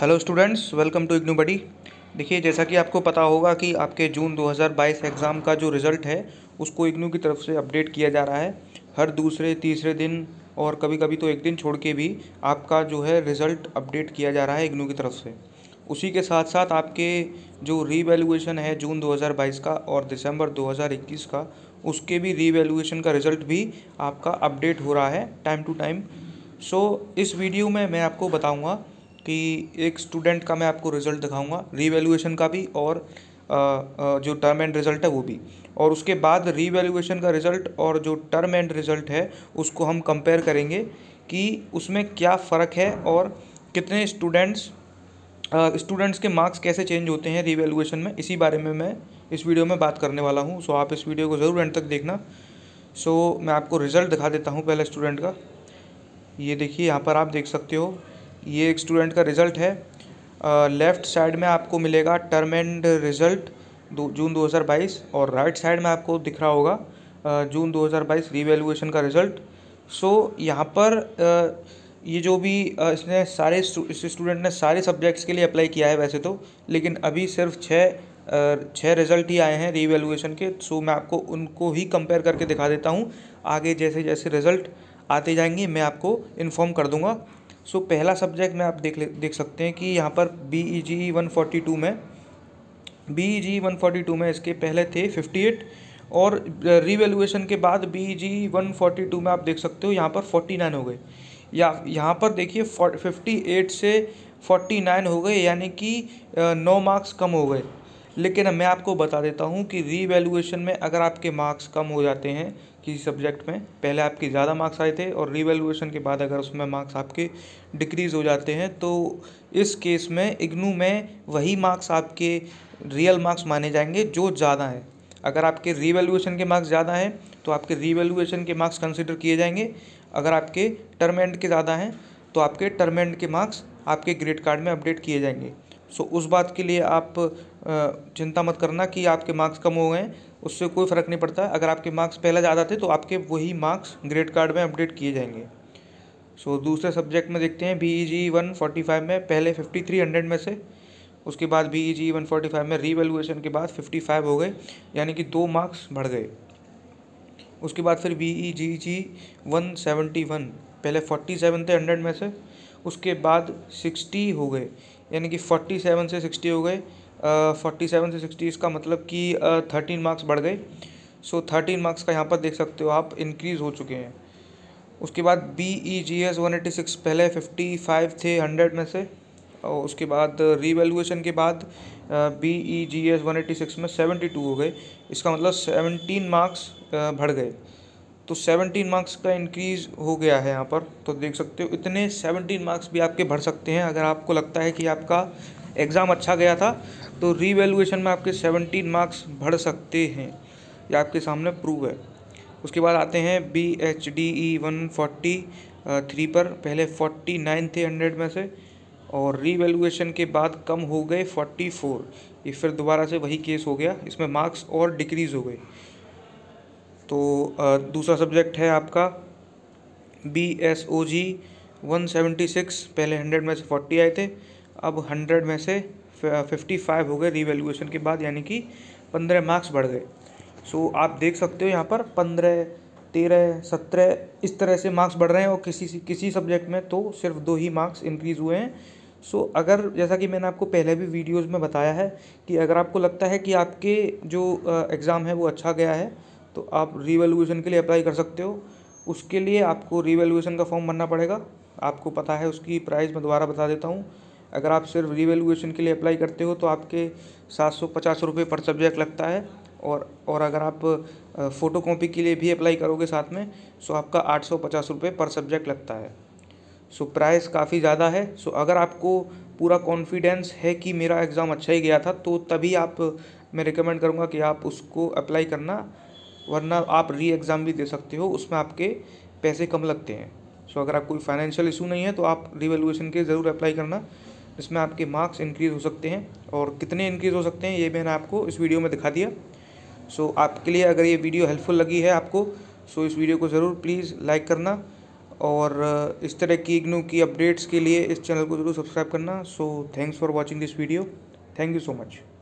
hello students welcome to IGNOU buddy देखिए जैसा कि आपको पता होगा कि आपके जून 2022 एग्ज़ाम का जो रिज़ल्ट है उसको इग्नू की तरफ से अपडेट किया जा रहा है हर दूसरे तीसरे दिन और कभी कभी तो एक दिन छोड़ के भी आपका जो है रिज़ल्ट अपडेट किया जा रहा है इग्नू की तरफ से उसी के साथ साथ आपके जो रीवेलुएशन है जून दो का और दिसंबर दो का उसके भी रीवेलुएशन का रिज़ल्ट भी आपका अपडेट हो रहा है टाइम टू टाइम सो इस वीडियो में मैं आपको बताऊँगा कि एक स्टूडेंट का मैं आपको रिज़ल्ट दिखाऊंगा रीवैल्यूएशन का भी और जो टर्म एंड रिज़ल्ट है वो भी और उसके बाद रीवैल्यूएशन का रिज़ल्ट और जो टर्म एंड रिज़ल्ट है उसको हम कंपेयर करेंगे कि उसमें क्या फ़र्क है और कितने स्टूडेंट्स स्टूडेंट्स के मार्क्स कैसे चेंज होते हैं रीवैल्यूएशन में इसी बारे में मैं इस वीडियो में बात करने वाला हूँ सो आप इस वीडियो को ज़रूर एंड तक देखना सो मैं आपको रिज़ल्ट दिखा देता हूँ पहले स्टूडेंट का ये देखिए यहाँ पर आप देख सकते हो ये एक स्टूडेंट का रिज़ल्ट है लेफ़्ट साइड में आपको मिलेगा टर्म एंड रिज़ल्ट जून 2022 और राइट right साइड में आपको दिख रहा होगा जून 2022 रिवेलुएशन का रिज़ल्ट सो so, यहाँ पर ये जो भी इसने सारे इस स्टूडेंट ने सारे सब्जेक्ट्स के लिए अप्लाई किया है वैसे तो लेकिन अभी सिर्फ छः छः रिज़ल्ट ही आए हैं रीवैल्यूएशन के सो so, मैं आपको उनको ही कंपेयर करके दिखा देता हूँ आगे जैसे जैसे रिज़ल्ट आते जाएंगे मैं आपको इन्फॉर्म कर दूँगा सो so, पहला सब्जेक्ट में आप देख ले देख सकते हैं कि यहाँ पर B E G one forty two में B E G one forty two में इसके पहले थे फिफ्टी एट और रीवेल्युएशन के बाद B E G one forty two में आप देख सकते हो यहाँ पर फोर्टी नाइन हो गए या यहाँ पर देखिए फिफ्टी एट से फोर्टी नाइन हो गए यानी कि नौ मार्क्स कम हो गए लेकिन मैं आपको बता देता हूँ कि रीवैल्यूएशन में अगर आपके मार्क्स कम हो जाते हैं किसी सब्जेक्ट में पहले आपके ज़्यादा मार्क्स आए थे और रिवेलुएशन के बाद अगर उसमें मार्क्स आपके डिक्रीज़ हो जाते हैं तो इस केस में इग्नू में वही मार्क्स आपके रियल मार्क्स माने जाएंगे जो ज़्यादा हैं अगर आपके रिवेलुएशन के मार्क्स ज़्यादा हैं तो आपके रिवेलुएशन के मार्क्स कंसिडर किए जाएंगे अगर आपके टर्म एंड के ज़्यादा हैं तो आपके टर्म एंड के मार्क्स आपके ग्रेड कार्ड में अपडेट किए जाएंगे सो उस बात के लिए आप चिंता मत करना कि आपके मार्क्स कम हो गए उससे कोई फ़र्क नहीं पड़ता अगर आपके मार्क्स पहले ज़्यादा थे तो आपके वही मार्क्स ग्रेड कार्ड में अपडेट किए जाएंगे सो so, दूसरे सब्जेक्ट में देखते हैं B E G one forty five में पहले फिफ्टी थ्री हंड्रेड में से उसके बाद B E G one forty five में रीवेलुएशन के बाद फिफ्टी फाइव हो गए यानी कि दो मार्क्स बढ़ गए उसके बाद फिर B E G G one seventy one पहले फोर्टी सेवन थे हंड्रेड में से उसके बाद सिक्सटी हो गए यानी कि फोर्टी सेवन से सिक्सटी हो गए फोर्टी सेवन से सिक्सटी इसका मतलब कि थर्टीन मार्क्स बढ़ गए सो थर्टीन मार्क्स का यहाँ पर देख सकते हो आप इंक्रीज़ हो चुके हैं उसके बाद B E G S one eighty six पहले फिफ्टी फाइव थे हंड्रेड में से और उसके बाद रीवेलुएशन के बाद B E G S one eighty six में सेवेंटी टू हो गए इसका मतलब सेवनटीन मार्क्स बढ़ गए तो सेवनटीन मार्क्स का इंक्रीज़ हो गया है यहाँ पर तो देख सकते हो इतने सेवनटीन मार्क्स भी आपके बढ़ सकते हैं अगर आपको लगता है कि आपका एग्ज़ाम अच्छा गया था तो रीवैल्यूएशन में आपके सेवनटीन मार्क्स बढ़ सकते हैं ये आपके सामने प्रूव है उसके बाद आते हैं B H D E one forty three पर पहले फोर्टी नाइन थे हंड्रेड में से और रीवैल्यूएशन के बाद कम हो गए फोर्टी फोर ये फिर दोबारा से वही केस हो गया इसमें मार्क्स और डिक्रीज़ हो गए तो दूसरा सब्जेक्ट है आपका B S O G one seventy six पहले हंड्रेड में से फोर्टी आए थे अब हंड्रेड में से फिफ्टी फाइव हो गए रिवेल्यूएशन के बाद यानी कि पंद्रह मार्क्स बढ़ गए सो so, आप देख सकते हो यहाँ पर पंद्रह तेरह सत्रह इस तरह से मार्क्स बढ़ रहे हैं और किसी किसी सब्जेक्ट में तो सिर्फ दो ही मार्क्स इंक्रीज़ हुए हैं सो so, अगर जैसा कि मैंने आपको पहले भी वीडियोस में बताया है कि अगर आपको लगता है कि आपके जो एग्ज़ाम है वो अच्छा गया है तो आप रीवैल्यूएशन के लिए अप्लाई कर सकते हो उसके लिए आपको रीवैल्यूएशन का फॉर्म भरना पड़ेगा आपको पता है उसकी प्राइस मैं दोबारा बता देता हूँ अगर आप सिर्फ रिवेल्यूएशन के लिए अप्लाई करते हो तो आपके सात सौ पचास रुपये पर सब्जेक्ट लगता है और और अगर आप फ़ोटो कॉपी के लिए भी अप्लाई करोगे साथ में सो तो आपका आठ सौ पचास रुपये पर सब्जेक्ट लगता है सो प्राइस काफ़ी ज़्यादा है सो अगर आपको पूरा कॉन्फिडेंस है कि मेरा एग्ज़ाम अच्छा ही गया था तो तभी आप मैं रिकमेंड करूँगा कि आप उसको अप्लाई करना वरना आप री एग्ज़ाम भी दे सकते हो उसमें आपके पैसे कम लगते हैं सो अगर आप कोई फाइनेंशियल इशू नहीं है तो आप रिवेल्यूएशन के ज़रूर अप्लाई करना इसमें आपके मार्क्स इंक्रीज़ हो सकते हैं और कितने इंक्रीज़ हो सकते हैं ये मैंने आपको इस वीडियो में दिखा दिया सो so, आपके लिए अगर ये वीडियो हेल्पफुल लगी है आपको सो so इस वीडियो को ज़रूर प्लीज़ लाइक करना और uh, इस तरह की इग्नू की अपडेट्स के लिए इस चैनल को ज़रूर सब्सक्राइब करना so thanks for watching this video thank you so much